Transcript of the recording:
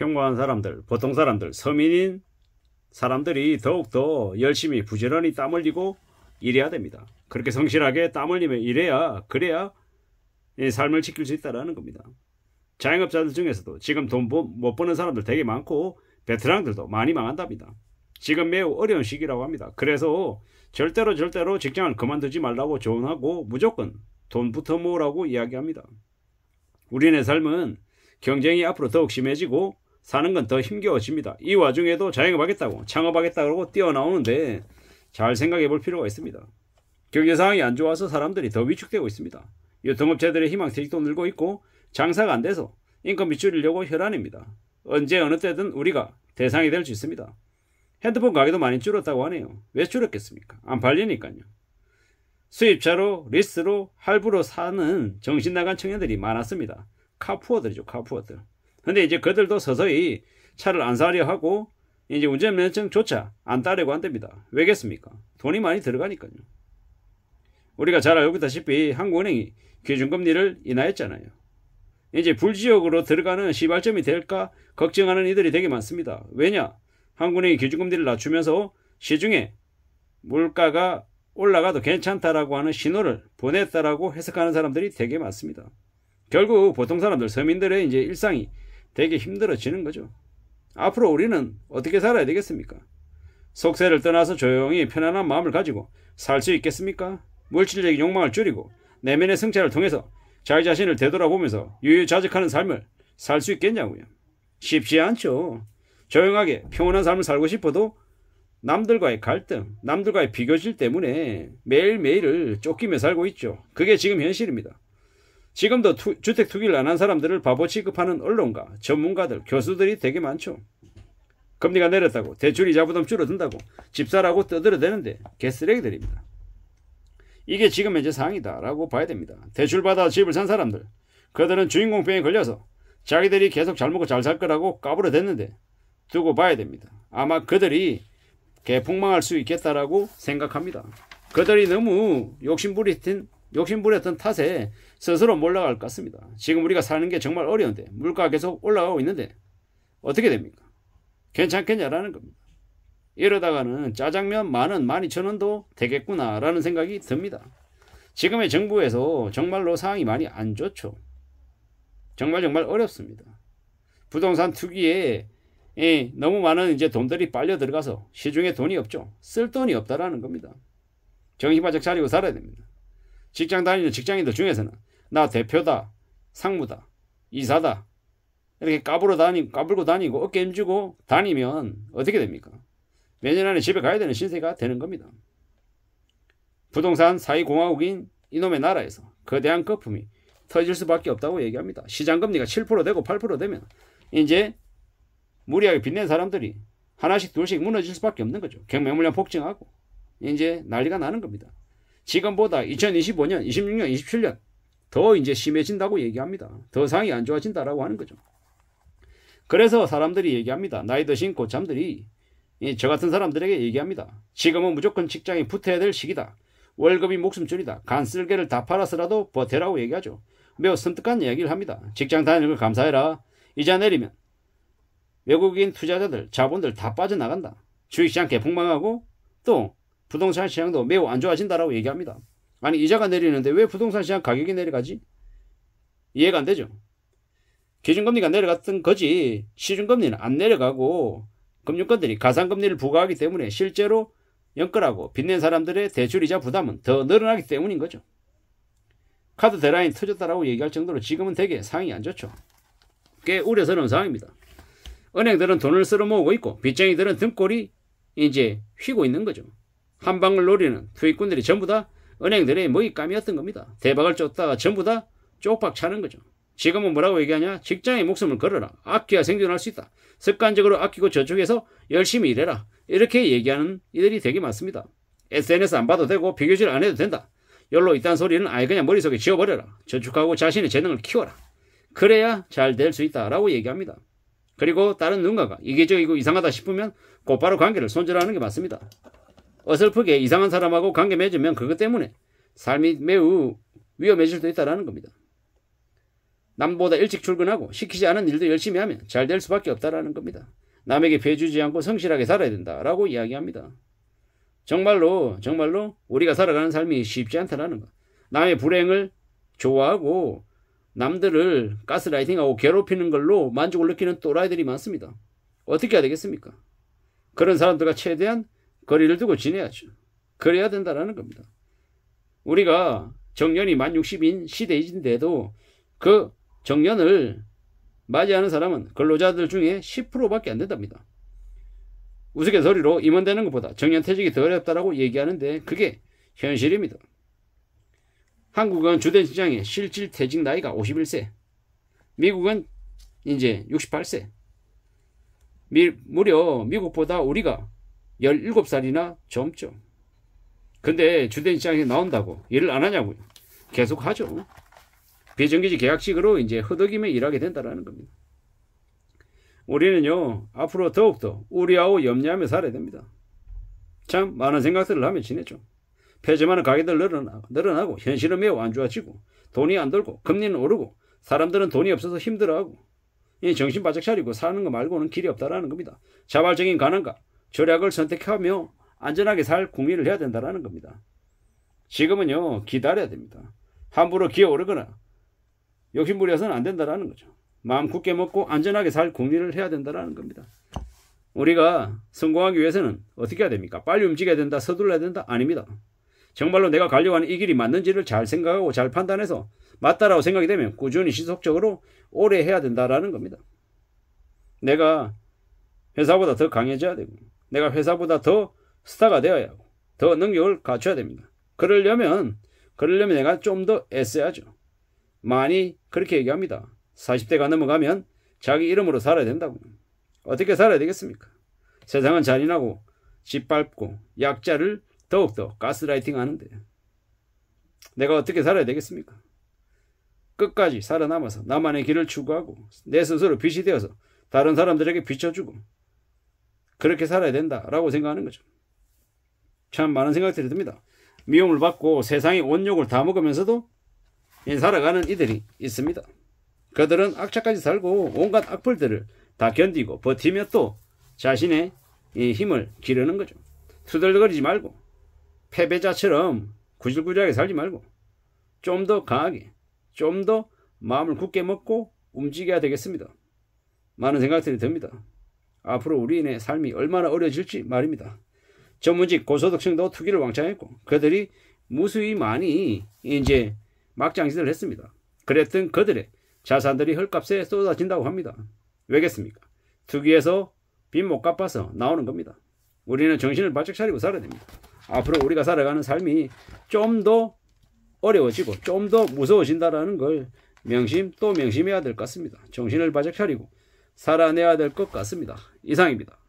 평범한 사람들, 보통 사람들, 서민인 사람들이 더욱더 열심히 부지런히 땀 흘리고 일해야 됩니다. 그렇게 성실하게 땀 흘리며 일해야 그래야 삶을 지킬 수 있다라는 겁니다. 자영업자들 중에서도 지금 돈 못 버는 사람들 되게 많고 베테랑들도 많이 망한답니다. 지금 매우 어려운 시기라고 합니다. 그래서 절대로 절대로 직장을 그만두지 말라고 조언하고 무조건 돈부터 모으라고 이야기합니다. 우리네 삶은 경쟁이 앞으로 더욱 심해지고 사는 건 더 힘겨워집니다. 이 와중에도 자영업하겠다고 창업하겠다 고 뛰어나오는데 잘 생각해 볼 필요가 있습니다. 경제 상황이 안 좋아서 사람들이 더 위축되고 있습니다. 유통업체들의 희망퇴직도 늘고 있고 장사가 안 돼서 인건비 줄이려고 혈안입니다. 언제 어느 때든 우리가 대상이 될 수 있습니다. 핸드폰 가게도 많이 줄었다고 하네요. 왜 줄었겠습니까? 안 팔리니까요. 수입차로, 리스로, 할부로 사는 정신나간 청년들이 많았습니다. 카푸어들이죠, 카푸어들. 근데 이제 그들도 서서히 차를 안 사려 하고 이제 운전면허증조차 안 따려고 한답니다. 왜겠습니까? 돈이 많이 들어가니까요. 우리가 잘 알고 있다시피 한국은행이 기준금리를 인하했잖아요. 이제 불지역으로 들어가는 시발점이 될까 걱정하는 이들이 되게 많습니다. 왜냐? 한국은행이 기준금리를 낮추면서 시중에 물가가 올라가도 괜찮다라고 하는 신호를 보냈다라고 해석하는 사람들이 되게 많습니다. 결국 보통 사람들, 서민들의 이제 일상이 되게 힘들어지는 거죠. 앞으로 우리는 어떻게 살아야 되겠습니까? 속세를 떠나서 조용히 편안한 마음을 가지고 살 수 있겠습니까? 물질적인 욕망을 줄이고 내면의 성찰을 통해서 자기 자신을 되돌아보면서 유유자적하는 삶을 살 수 있겠냐고요. 쉽지 않죠. 조용하게 평온한 삶을 살고 싶어도 남들과의 갈등, 남들과의 비교질 때문에 매일매일을 쫓기며 살고 있죠. 그게 지금 현실입니다. 지금도 투, 주택 투기를 안 한 사람들을 바보 취급하는 언론가, 전문가들, 교수들이 되게 많죠. 금리가 내렸다고 대출 이자 부담 줄어든다고 집사라고 떠들어대는데 개쓰레기들입니다. 이게 지금 현재 상황이다라고 봐야 됩니다. 대출 받아 집을 산 사람들 그들은 주인공 병에 걸려서 자기들이 계속 잘 먹고 잘 살 거라고 까불어댔는데 두고 봐야 됩니다. 아마 그들이 개폭망할 수 있겠다라고 생각합니다. 그들이 너무 욕심부리던 욕심부렸던 탓에 스스로 몰라갈 것 같습니다. 지금 우리가 사는 게 정말 어려운데 물가 가 계속 올라가고 있는데 어떻게 됩니까? 괜찮겠냐라는 겁니다. 이러다가는 짜장면 만원, 만2천원도 되겠구나라는 생각이 듭니다. 지금의 정부에서 정말로 상황이 많이 안 좋죠. 정말 정말 어렵습니다. 부동산 투기에 예, 너무 많은 이제 돈들이 빨려 들어가서 시중에 돈이 없죠. 쓸 돈이 없다라는 겁니다. 정신바짝 차리고 살아야 됩니다. 직장 다니는 직장인들 중에서는 나 대표다, 상무다, 이사다. 이렇게 까불어 다니, 고 까불고 다니고 어깨 힘주고 다니면 어떻게 됩니까? 몇년 안에 집에 가야 되는 신세가 되는 겁니다. 부동산 사회공화국인 이놈의 나라에서 거대한 거품이 터질 수밖에 없다고 얘기합니다. 시장금리가 7% 되고 8% 되면 이제 무리하게 빚낸 사람들이 하나씩 둘씩 무너질 수밖에 없는 거죠. 경매물량 폭증하고 이제 난리가 나는 겁니다. 지금보다 2025년, 26년, 27년 더 이제 심해진다고 얘기합니다. 더 상이 안 좋아진다라고 하는 거죠. 그래서 사람들이 얘기합니다. 나이 드신 고참들이 예, 저 같은 사람들에게 얘기합니다. 지금은 무조건 직장에 붙어야 될 시기다. 월급이 목숨줄이다. 간쓸개를 다 팔아서라도 버텨라고 얘기하죠. 매우 섬뜩한 이야기를 합니다. 직장 다니는 걸 감사해라. 이자 내리면 외국인 투자자들, 자본들 다 빠져나간다. 주식시장 개폭망하고 또 부동산 시장도 매우 안 좋아진다라고 얘기합니다. 아니 이자가 내리는데 왜 부동산 시장 가격이 내려가지? 이해가 안 되죠. 기준금리가 내려갔던 거지 시중금리는 안 내려가고 금융권들이 가상금리를 부과하기 때문에 실제로 연끌하고 빚낸 사람들의 대출이자 부담은 더 늘어나기 때문인 거죠. 카드 대라인 터졌다라고 얘기할 정도로 지금은 되게 상황이 안 좋죠. 꽤 우려스러운 상황입니다. 은행들은 돈을 쓸어 모으고 있고 빚쟁이들은 등골이 이제 휘고 있는 거죠. 한방을 노리는 투입꾼들이 전부 다 은행들의 먹잇감이었던 겁니다. 대박을 쫓다가 전부 다 쪽박 차는 거죠. 지금은 뭐라고 얘기하냐? 직장에 목숨을 걸어라. 아껴야 생존할 수 있다. 습관적으로 아끼고 저쪽에서 열심히 일해라. 이렇게 얘기하는 이들이 되게 많습니다. SNS 안 봐도 되고 비교질 안 해도 된다. 열로 있다는 소리는 아예 그냥 머릿속에 지워버려라. 저축하고 자신의 재능을 키워라. 그래야 잘 될 수 있다라고 얘기합니다. 그리고 다른 누군가가 이기적이고 이상하다 싶으면 곧바로 관계를 손절하는 게 맞습니다. 어설프게 이상한 사람하고 관계 맺으면 그것 때문에 삶이 매우 위험해질 수도 있다는 겁니다. 남보다 일찍 출근하고 시키지 않은 일도 열심히 하면 잘 될 수밖에 없다라는 겁니다. 남에게 배 주지 않고 성실하게 살아야 된다라고 이야기합니다. 정말로 정말로 우리가 살아가는 삶이 쉽지 않다라는 것. 남의 불행을 좋아하고 남들을 가스라이팅하고 괴롭히는 걸로 만족을 느끼는 또라이들이 많습니다. 어떻게 해야 되겠습니까? 그런 사람들과 최대한 거리를 두고 지내야죠. 그래야 된다라는 겁니다. 우리가 정년이 만 60인 시대인데도 그 정년을 맞이하는 사람은 근로자들 중에 10%밖에 안 된답니다. 우스갯소리로 임원되는 것보다 정년퇴직이 더 어렵다라고 얘기하는데 그게 현실입니다. 한국은 주된 시장의 실질 퇴직 나이가 51세, 미국은 이제 68세. 미, 무려 미국보다 우리가 17살이나 젊죠. 근데 주된 시장에 나온다고 일을 안 하냐고요. 계속 하죠. 비정규직 계약식으로 이제 허덕이며 일하게 된다라는 겁니다. 우리는요 앞으로 더욱더 우리하고 염려하며 살아야 됩니다. 참 많은 생각들을 하며 지내죠. 폐점하는 가게들 늘어나, 늘어나고 현실은 매우 안 좋아지고 돈이 안 들고 금리는 오르고 사람들은 돈이 없어서 힘들어하고 정신 바짝 차리고 사는 거 말고는 길이 없다라는 겁니다. 자발적인 가난과 절약을 선택하며 안전하게 살 국민을 해야 된다는 겁니다. 지금은요 기다려야 됩니다. 함부로 기어오르거나 욕심부려서는 안된다는 거죠. 마음 굳게 먹고 안전하게 살 국리를 해야 된다는 겁니다. 우리가 성공하기 위해서는 어떻게 해야 됩니까? 빨리 움직여야 된다, 서둘러야 된다? 아닙니다. 정말로 내가 가려고 하는 이 길이 맞는지를 잘 생각하고 잘 판단해서 맞다라고 생각이 되면 꾸준히 지속적으로 오래 해야 된다라는 겁니다. 내가 회사보다 더 강해져야 되고 내가 회사보다 더 스타가 되어야 하고 더 능력을 갖춰야 됩니다. 그러려면 그러려면 내가 좀 더 애써야죠. 많이 그렇게 얘기합니다. 40대가 넘어가면 자기 이름으로 살아야 된다고. 어떻게 살아야 되겠습니까? 세상은 잔인하고 짓밟고 약자를 더욱더 가스라이팅 하는데 내가 어떻게 살아야 되겠습니까? 끝까지 살아남아서 나만의 길을 추구하고 내 스스로 빛이 되어서 다른 사람들에게 비춰주고 그렇게 살아야 된다라고 생각하는 거죠. 참 많은 생각들이 듭니다. 미움을 받고 세상의 원욕을 다 먹으면서도 살아가는 이들이 있습니다. 그들은 악착까지 살고 온갖 악플들을 다 견디고 버티며 또 자신의 힘을 기르는 거죠. 투덜거리지 말고 패배자처럼 구질구질하게 살지 말고 좀 더 강하게 좀 더 마음을 굳게 먹고 움직여야 되겠습니다. 많은 생각들이 듭니다. 앞으로 우리인의 삶이 얼마나 어려질지 말입니다. 전문직 고소득층도 투기를 왕창 했고 그들이 무수히 많이 이제 막장짓을 했습니다. 그랬던 그들의 자산들이 헐값에 쏟아진다고 합니다. 왜겠습니까? 투기에서 빚 못 갚아서 나오는 겁니다. 우리는 정신을 바짝 차리고 살아야 됩니다. 앞으로 우리가 살아가는 삶이 좀 더 어려워지고 좀 더 무서워진다라는 걸 명심 또 명심해야 될 것 같습니다. 정신을 바짝 차리고 살아내야 될 것 같습니다. 이상입니다.